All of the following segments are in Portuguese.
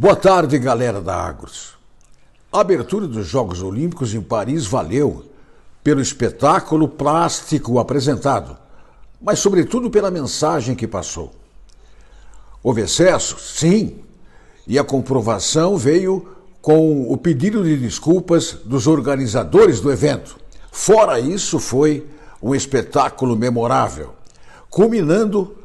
Boa tarde, galera da Agros. A abertura dos Jogos Olímpicos em Paris valeu pelo espetáculo plástico apresentado, mas sobretudo pela mensagem que passou. Houve excesso? Sim. E a comprovação veio com o pedido de desculpas dos organizadores do evento. Fora isso, foi um espetáculo memorável, culminando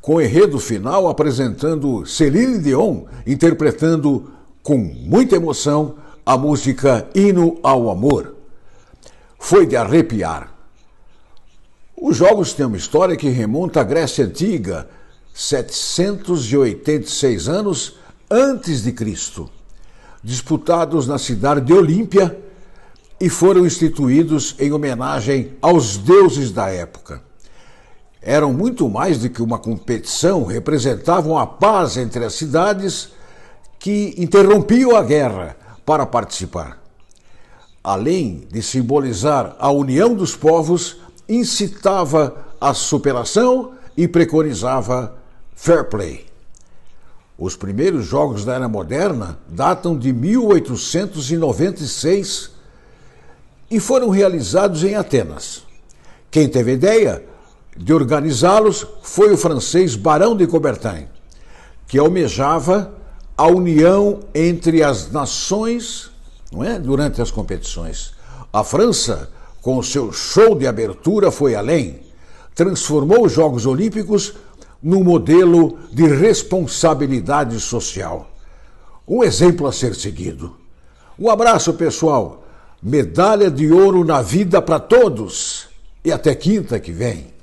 com enredo final apresentando Celine Dion interpretando com muita emoção a música Hino ao Amor. Foi de arrepiar. Os jogos têm uma história que remonta à Grécia Antiga, 786 anos antes de Cristo, disputados na cidade de Olímpia e foram instituídos em homenagem aos deuses da época eram muito mais do que uma competição, representavam a paz entre as cidades que interrompiam a guerra para participar. Além de simbolizar a união dos povos, incitava a superação e preconizava fair play. Os primeiros jogos da era moderna datam de 1896 e foram realizados em Atenas. Quem teve ideia de organizá-los foi o francês Barão de Coubertin, que almejava a união entre as nações não é? durante as competições. A França, com seu show de abertura, foi além. Transformou os Jogos Olímpicos num modelo de responsabilidade social. Um exemplo a ser seguido. Um abraço, pessoal. Medalha de ouro na vida para todos. E até quinta que vem.